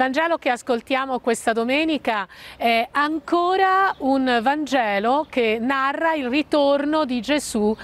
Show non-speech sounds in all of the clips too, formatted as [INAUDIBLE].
Vangelo che ascoltiamo questa domenica è ancora un Vangelo che narra il ritorno di Gesù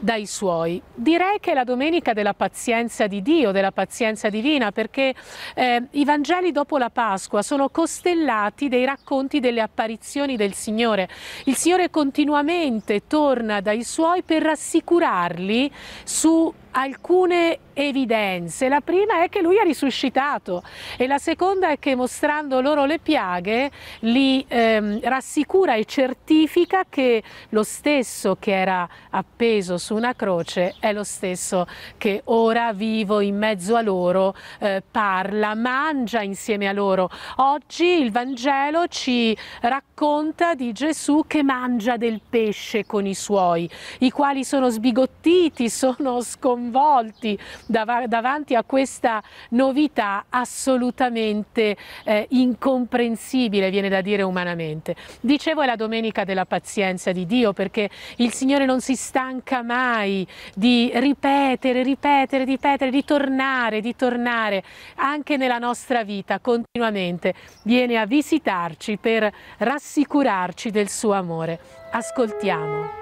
dai suoi. Direi che è la domenica della pazienza di Dio, della pazienza divina, perché eh, i Vangeli dopo la Pasqua sono costellati dei racconti delle apparizioni del Signore. Il Signore continuamente torna dai suoi per rassicurarli su alcune evidenze. La prima è che lui è risuscitato e la seconda è che mostrando loro le piaghe li ehm, rassicura e certifica che lo stesso che era appeso su su una croce è lo stesso che ora vivo in mezzo a loro, eh, parla, mangia insieme a loro. Oggi il Vangelo ci racconta di Gesù che mangia del pesce con i suoi, i quali sono sbigottiti, [LAUGHS] sono sconvolti dav davanti a questa novità assolutamente eh, incomprensibile, viene da dire umanamente. Dicevo è la domenica della pazienza di Dio perché il Signore non si stanca mai mai, di ripetere, ripetere, ripetere, di tornare, di tornare anche nella nostra vita continuamente. Viene a visitarci per rassicurarci del suo amore. Ascoltiamo.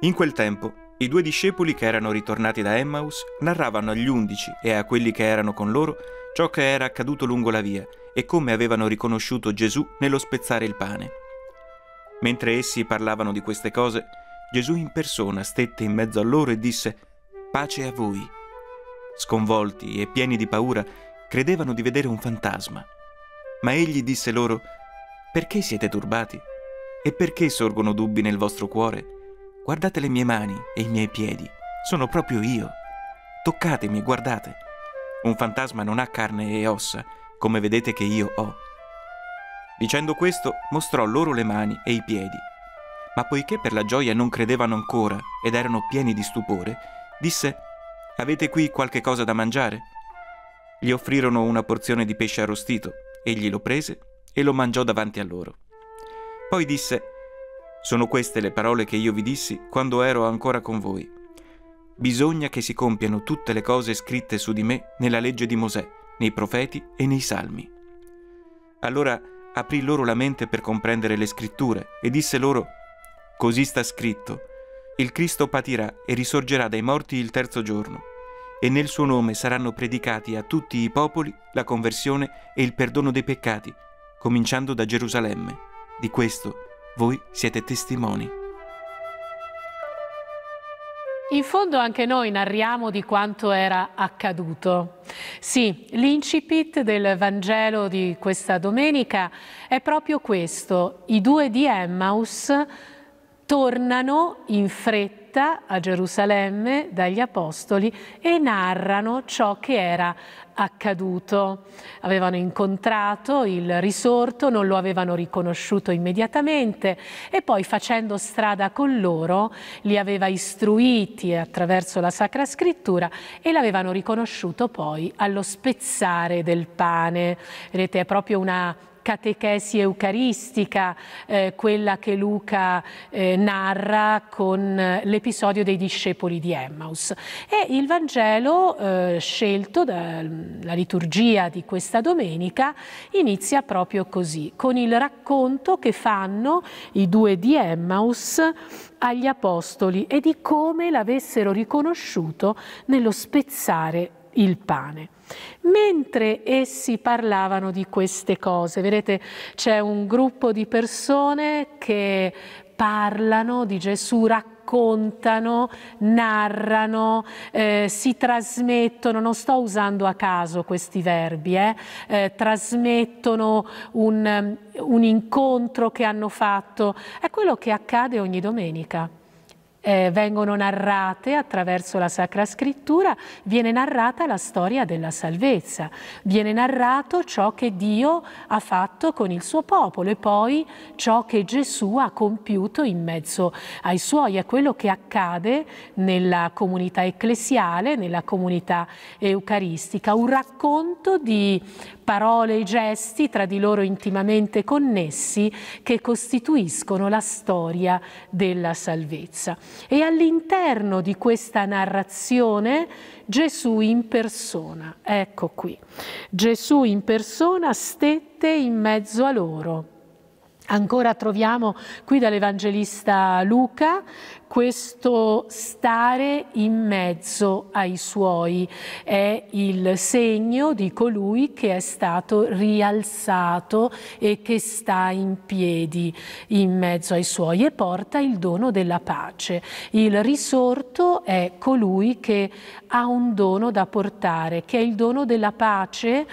In quel tempo i due discepoli che erano ritornati da Emmaus narravano agli undici e a quelli che erano con loro ciò che era accaduto lungo la via e come avevano riconosciuto Gesù nello spezzare il pane. Mentre essi parlavano di queste cose, Gesù in persona stette in mezzo a loro e disse Pace a voi. Sconvolti e pieni di paura, credevano di vedere un fantasma. Ma egli disse loro Perché siete turbati? E perché sorgono dubbi nel vostro cuore? Guardate le mie mani e i miei piedi, sono proprio io. Toccatemi e guardate. Un fantasma non ha carne e ossa, come vedete che io ho. Dicendo questo, mostrò loro le mani e i piedi ma poiché per la gioia non credevano ancora ed erano pieni di stupore, disse Avete qui qualche cosa da mangiare? Gli offrirono una porzione di pesce arrostito, egli lo prese e lo mangiò davanti a loro. Poi disse Sono queste le parole che io vi dissi quando ero ancora con voi. Bisogna che si compiano tutte le cose scritte su di me nella legge di Mosè, nei profeti e nei salmi. Allora aprì loro la mente per comprendere le scritture e disse loro Così sta scritto, il Cristo patirà e risorgerà dai morti il terzo giorno, e nel suo nome saranno predicati a tutti i popoli la conversione e il perdono dei peccati, cominciando da Gerusalemme. Di questo voi siete testimoni. In fondo anche noi narriamo di quanto era accaduto. Sì, l'incipit del Vangelo di questa domenica è proprio questo. I due di Emmaus tornano in fretta a Gerusalemme dagli Apostoli e narrano ciò che era accaduto. Avevano incontrato il risorto, non lo avevano riconosciuto immediatamente e poi facendo strada con loro li aveva istruiti attraverso la Sacra Scrittura e l'avevano riconosciuto poi allo spezzare del pane. Vedete, è proprio una catechesi eucaristica, eh, quella che Luca eh, narra con eh, l'episodio dei discepoli di Emmaus. E il Vangelo eh, scelto dalla mm, liturgia di questa domenica inizia proprio così, con il racconto che fanno i due di Emmaus agli apostoli e di come l'avessero riconosciuto nello spezzare il pane. Mentre essi parlavano di queste cose, vedete c'è un gruppo di persone che parlano di Gesù, raccontano, narrano, eh, si trasmettono, non sto usando a caso questi verbi, eh, eh, trasmettono un, um, un incontro che hanno fatto, è quello che accade ogni domenica eh, vengono narrate attraverso la Sacra Scrittura, viene narrata la storia della salvezza, viene narrato ciò che Dio ha fatto con il suo popolo e poi ciò che Gesù ha compiuto in mezzo ai suoi, è quello che accade nella comunità ecclesiale, nella comunità eucaristica, un racconto di parole e i gesti tra di loro intimamente connessi che costituiscono la storia della salvezza. E all'interno di questa narrazione Gesù in persona, ecco qui, Gesù in persona stette in mezzo a loro Ancora troviamo qui dall'Evangelista Luca questo stare in mezzo ai suoi è il segno di colui che è stato rialzato e che sta in piedi in mezzo ai suoi e porta il dono della pace. Il risorto è colui che ha un dono da portare, che è il dono della pace,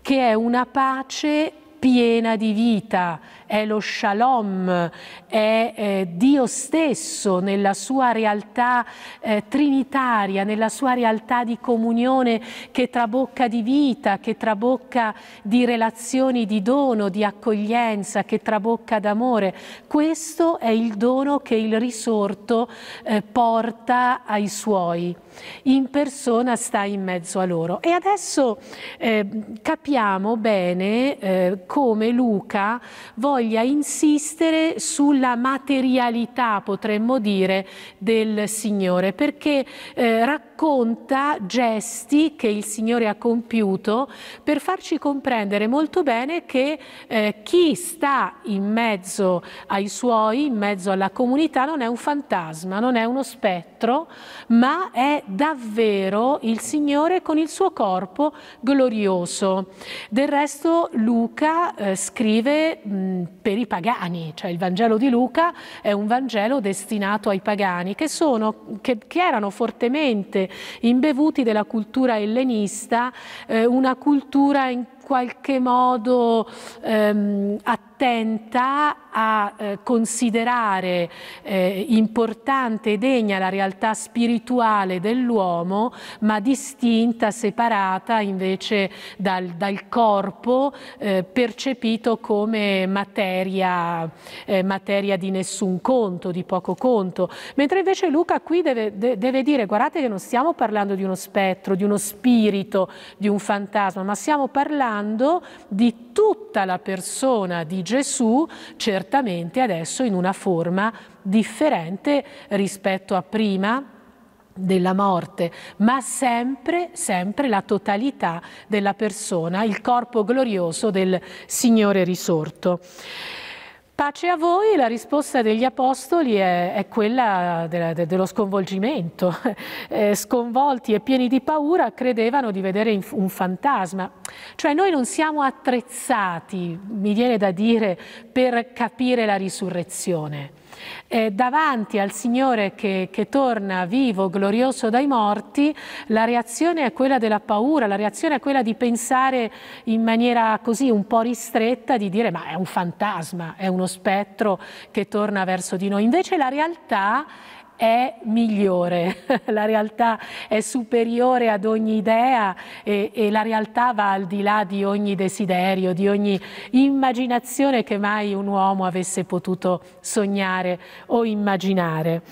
che è una pace piena di vita, è lo shalom, è eh, Dio stesso nella sua realtà eh, trinitaria, nella sua realtà di comunione che trabocca di vita, che trabocca di relazioni di dono, di accoglienza, che trabocca d'amore. Questo è il dono che il risorto eh, porta ai suoi. In persona sta in mezzo a loro. E adesso eh, capiamo bene eh, come Luca voglia voglia insistere sulla materialità, potremmo dire, del Signore, perché eh, racconta racconta gesti che il Signore ha compiuto per farci comprendere molto bene che eh, chi sta in mezzo ai suoi, in mezzo alla comunità, non è un fantasma, non è uno spettro, ma è davvero il Signore con il suo corpo glorioso. Del resto Luca eh, scrive mh, mm, per i pagani, cioè il Vangelo di Luca è un Vangelo destinato ai pagani che, sono, che, che erano fortemente imbevuti della cultura ellenista, eh, una cultura in qualche modo ehm, attenta a eh, considerare eh, importante e degna la realtà spirituale dell'uomo, ma distinta, separata invece dal, dal corpo, eh, percepito come materia, eh, materia, di nessun conto, di poco conto. Mentre invece Luca qui deve, de, deve dire, guardate che non stiamo parlando di uno spettro, di uno spirito, di un fantasma, ma stiamo parlando parlando di tutta la persona di Gesù, certamente adesso in una forma differente rispetto a prima, della morte, ma sempre, sempre la totalità della persona, il corpo glorioso del Signore risorto. Pace a voi, la risposta degli Apostoli è, è quella de, de, dello sconvolgimento. [LAUGHS] Eh, sconvolti e pieni di paura credevano di vedere un fantasma. Cioè noi non siamo attrezzati, mi viene da dire, per capire la risurrezione eh, davanti al Signore che, che, torna vivo, glorioso dai morti, la reazione è quella della paura, la reazione è quella di pensare in maniera così un po' ristretta, di dire ma è un fantasma, è uno spettro che torna verso di noi. Invece la realtà è migliore, [LAUGHS] la realtà è superiore ad ogni idea e, e, la realtà va al di là di ogni desiderio, di ogni immaginazione che mai un uomo avesse potuto sognare o immaginare.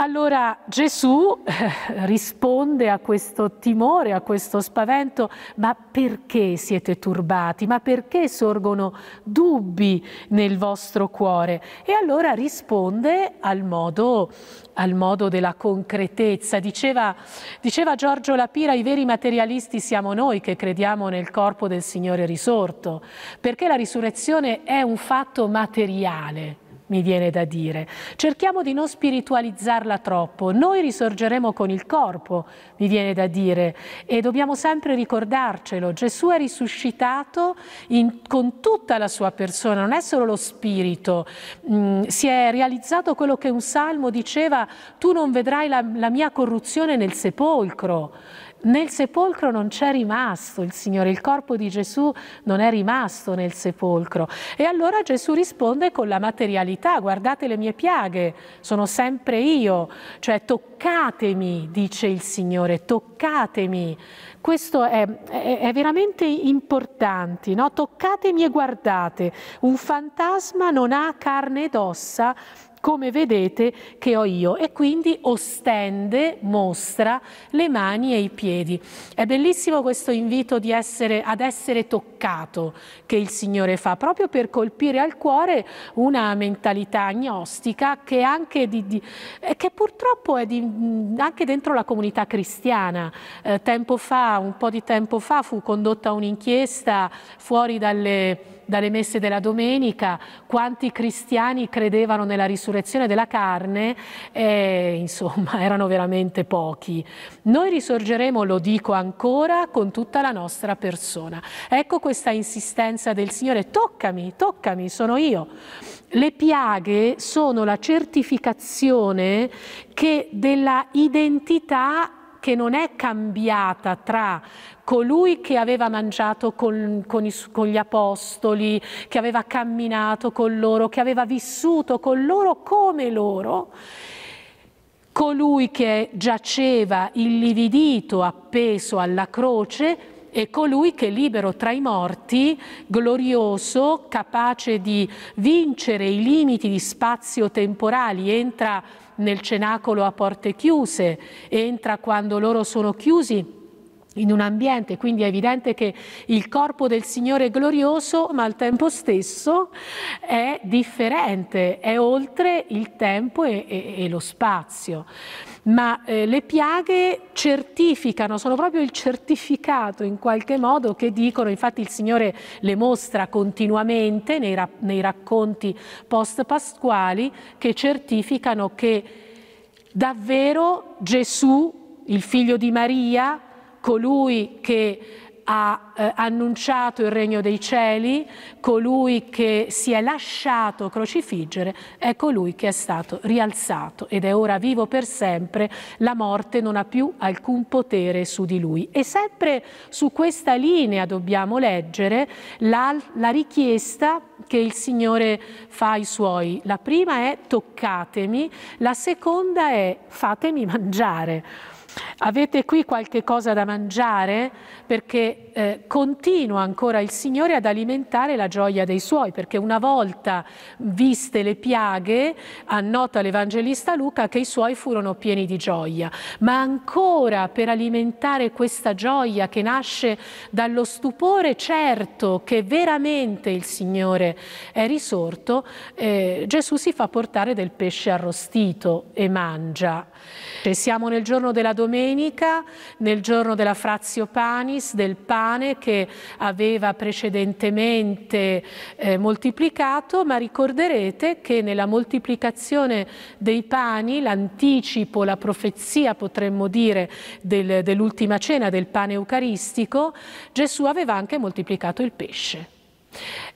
Allora Gesù eh, risponde a questo timore, a questo spavento, ma perché siete turbati? Ma perché sorgono dubbi nel vostro cuore? E allora risponde al modo, al modo della concretezza. Diceva, diceva Giorgio Lapira, i veri materialisti siamo noi che crediamo nel corpo del Signore risorto, perché la risurrezione è un fatto materiale mi viene da dire. Cerchiamo di non spiritualizzarla troppo, noi risorgeremo con il corpo, mi viene da dire, e dobbiamo sempre ricordarcelo, Gesù è risuscitato in, con tutta la sua persona, non è solo lo spirito, mm, si è realizzato quello che un salmo diceva, tu non vedrai la, la mia corruzione nel sepolcro. Nel sepolcro non c'è rimasto il Signore, il corpo di Gesù non è rimasto nel sepolcro. E allora Gesù risponde con la materialità, guardate le mie piaghe, sono sempre io, cioè toccatemi, dice il Signore, toccatemi. Questo è, è, è veramente importante, no? toccatemi e guardate, un fantasma non ha carne ed ossa come vedete che ho io e quindi ostende, mostra le mani e i piedi. È bellissimo questo invito essere, ad essere toccato che il Signore fa proprio per colpire al cuore una mentalità agnostica che, di, di, eh, che purtroppo è di, anche dentro la comunità cristiana. Eh, tempo fa, un po' di tempo fa, fu condotta un'inchiesta fuori dalle dalle messe della domenica, quanti cristiani credevano nella risurrezione della carne, eh, insomma [LAUGHS] erano veramente pochi. Noi risorgeremo, lo dico ancora, con tutta la nostra persona. Ecco questa insistenza del Signore, toccami, toccami, sono io. Le piaghe sono la certificazione che della identità che non è cambiata tra colui che aveva mangiato con, con, i, con, gli apostoli, che aveva camminato con loro, che aveva vissuto con loro come loro, colui che giaceva illividito appeso alla croce, e colui che libero tra i morti, glorioso, capace di vincere i limiti di spazio temporali, entra nel cenacolo a porte chiuse, entra quando loro sono chiusi in un ambiente, quindi è evidente che il corpo del Signore è glorioso, ma al tempo stesso è differente, è oltre il tempo e, e, e lo spazio ma eh, le piaghe certificano, sono proprio il certificato in qualche modo che dicono, infatti il Signore le mostra continuamente nei, ra nei racconti post-pasquali, che certificano che davvero Gesù, il figlio di Maria, colui che ha eh, annunciato il regno dei cieli, colui che si è lasciato crocifiggere è colui che è stato rialzato ed è ora vivo per sempre, la morte non ha più alcun potere su di lui. E sempre su questa linea dobbiamo leggere la, la richiesta che il Signore fa ai suoi. La prima è toccatemi, la seconda è fatemi mangiare. Avete qui qualche cosa da mangiare? Perché eh, continua ancora il Signore ad alimentare la gioia dei suoi, perché una volta viste le piaghe, annota l'Evangelista Luca che i suoi furono pieni di gioia, ma ancora per alimentare questa gioia che nasce dallo stupore certo che veramente il Signore è risorto, eh, Gesù si fa portare del pesce arrostito e mangia. Siamo nel giorno della domenica domenica, nel giorno della Frazio Panis, del pane che aveva precedentemente eh, moltiplicato, ma ricorderete che nella moltiplicazione dei pani, l'anticipo, la profezia, potremmo dire, del, dell'ultima cena, del pane eucaristico, Gesù aveva anche moltiplicato il pesce.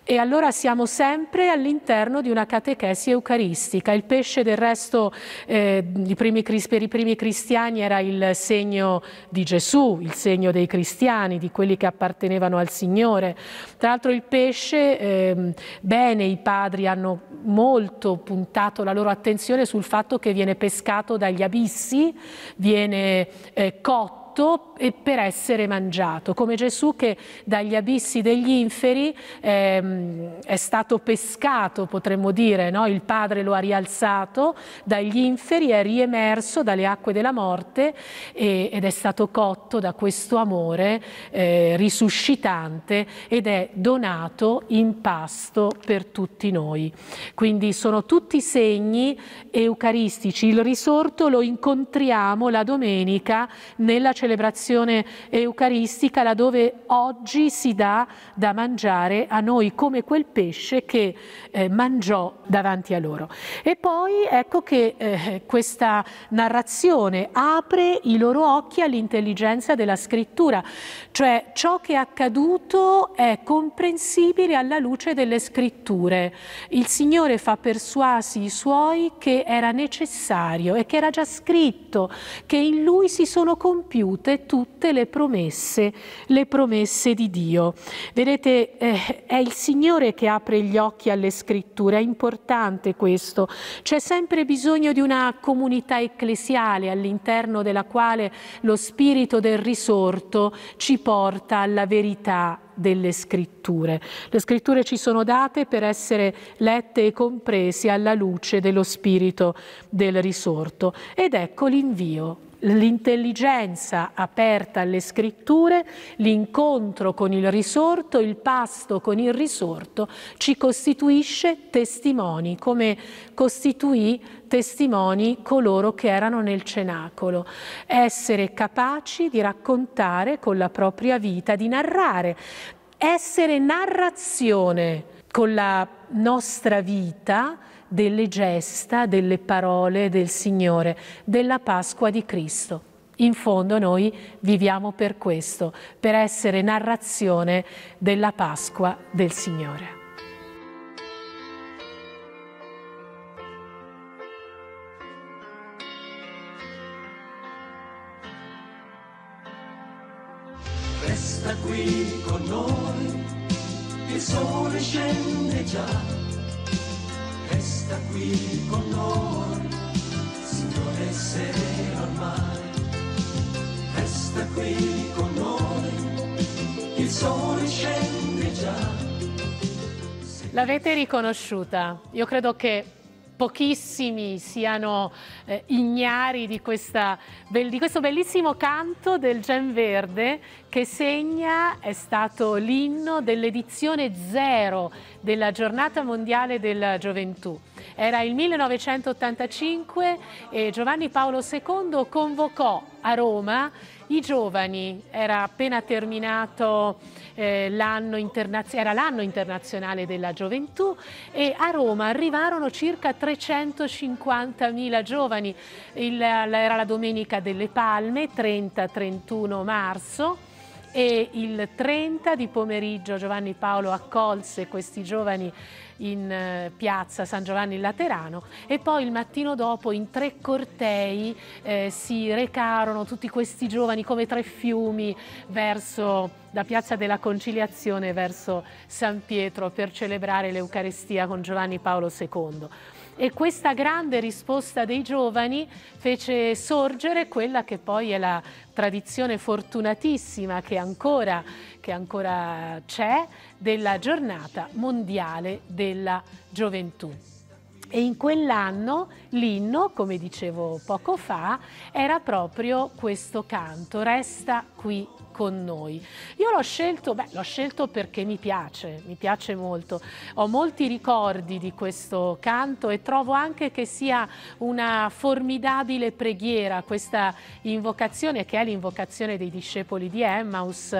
E allora siamo sempre all'interno di una catechesi eucaristica. Il pesce del resto eh, i primi, per i primi cristiani era il segno di Gesù, il segno dei cristiani, di quelli che appartenevano al Signore. Tra l'altro il pesce, eh, bene, i padri hanno molto puntato la loro attenzione sul fatto che viene pescato dagli abissi, viene eh, cotto morto e per essere mangiato, come Gesù che dagli abissi degli inferi ehm, è stato pescato, potremmo dire, no? il Padre lo ha rialzato dagli inferi, è riemerso dalle acque della morte e, ed è stato cotto da questo amore eh, risuscitante ed è donato in pasto per tutti noi. Quindi sono tutti segni eucaristici. Il risorto lo incontriamo la domenica nella città celebrazione eucaristica laddove oggi si dà da mangiare a noi come quel pesce che eh, mangiò davanti a loro. E poi ecco che eh, questa narrazione apre i loro occhi all'intelligenza della scrittura, cioè ciò che è accaduto è comprensibile alla luce delle scritture. Il Signore fa persuasi i suoi che era necessario e che era già scritto, che in lui si sono compiuti adempiute tutte le promesse, le promesse di Dio. Vedete, eh, è il Signore che apre gli occhi alle scritture, è importante questo. C'è sempre bisogno di una comunità ecclesiale all'interno della quale lo spirito del risorto ci porta alla verità delle scritture. Le scritture ci sono date per essere lette e comprese alla luce dello spirito del risorto. Ed ecco l'invio l'intelligenza aperta alle scritture, l'incontro con il risorto, il pasto con il risorto ci costituisce testimoni, come costituì testimoni coloro che erano nel cenacolo. Essere capaci di raccontare con la propria vita, di narrare, essere narrazione con la nostra vita delle gesta, delle parole del Signore, della Pasqua di Cristo. In fondo noi viviamo per questo, per essere narrazione della Pasqua del Signore. Resta qui con noi, il sole scende già qui con noi, Signore al mare, resta qui con noi, il sole scende già. L'avete riconosciuta? Io credo che pochissimi siano eh, ignari di, questa, di, questo bellissimo canto del Gen Verde che segna, è stato l'inno dell'edizione zero della giornata mondiale della gioventù. Era il 1985 e Giovanni Paolo II convocò a Roma i giovani, era appena terminato eh, l'anno internaz- era l'anno internazionale della gioventù e a Roma arrivarono circa 350.000 giovani, Il, era la domenica delle Palme, 30-31 marzo e il 30 di pomeriggio Giovanni Paolo accolse questi giovani in eh, piazza San Giovanni in Laterano e poi il mattino dopo in tre cortei eh, si recarono tutti questi giovani come tre fiumi verso da Piazza della Conciliazione verso San Pietro per celebrare l'Eucarestia con Giovanni Paolo II. E questa grande risposta dei giovani fece sorgere quella che poi è la tradizione fortunatissima che ancora c'è della giornata mondiale della gioventù. E in quell'anno l'inno, come dicevo poco fa, era proprio questo canto, Resta qui con noi. Io l'ho scelto, beh, l'ho scelto perché mi piace, mi piace molto. Ho molti ricordi di questo canto e trovo anche che sia una formidabile preghiera questa invocazione che è l'invocazione dei discepoli di Emmaus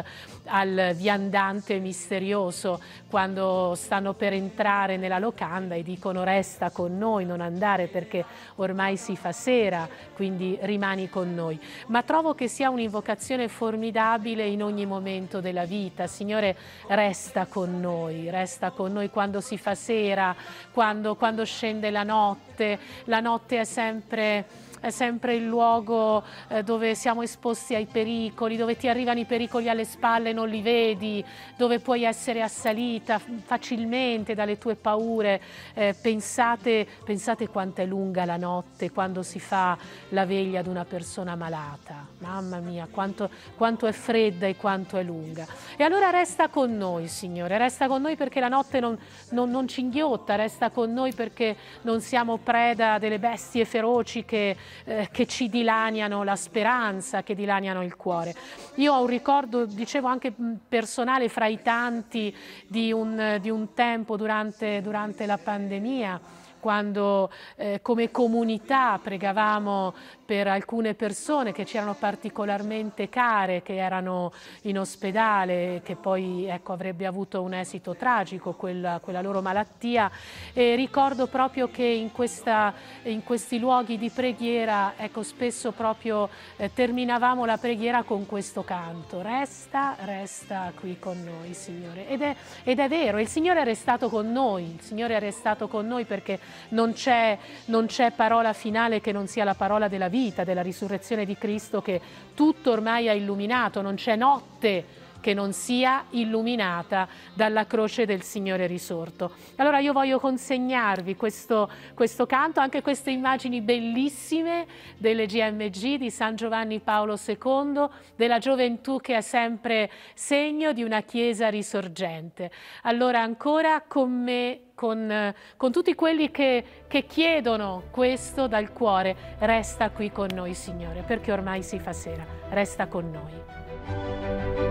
al viandante misterioso quando stanno per entrare nella locanda e dicono resta con noi, non andare perché ormai si fa sera, quindi rimani con noi. Ma trovo che sia un'invocazione formidabile stabile in ogni momento della vita. Signore, resta con noi, resta con noi quando si fa sera, quando, quando scende la notte. La notte è sempre è sempre il luogo eh, dove siamo esposti ai pericoli, dove ti arrivano i pericoli alle spalle e non li vedi, dove puoi essere assalita facilmente dalle tue paure. Eh, pensate, pensate quanto è lunga la notte quando si fa la veglia ad una persona malata. Mamma mia, quanto, quanto è fredda e quanto è lunga. E allora resta con noi, Signore, resta con noi perché la notte non, non, non ci inghiotta, resta con noi perché non siamo preda delle bestie feroci che eh, che ci dilaniano la speranza, che dilaniano il cuore. Io ho un ricordo, dicevo, anche personale fra i tanti di un, di un tempo durante, durante la pandemia quando eh, come comunità pregavamo per alcune persone che ci erano particolarmente care, che erano in ospedale, che poi ecco, avrebbe avuto un esito tragico quella, quella loro malattia. E ricordo proprio che in, questa, in, questi luoghi di preghiera ecco, spesso proprio eh, terminavamo la preghiera con questo canto, resta, resta qui con noi Signore. Ed è, ed è vero, il Signore è restato con noi, il Signore è restato con noi perché non c'è, non c'è parola finale che non sia la parola della vita, della risurrezione di Cristo che tutto ormai ha illuminato, non c'è notte che non sia illuminata dalla croce del Signore risorto. Allora io voglio consegnarvi questo, questo canto, anche queste immagini bellissime delle GMG di San Giovanni Paolo II, della gioventù che è sempre segno di una Chiesa risorgente. Allora ancora con me con, con, tutti quelli che, che chiedono questo dal cuore. Resta qui con noi, Signore, perché ormai si fa sera. Resta con noi.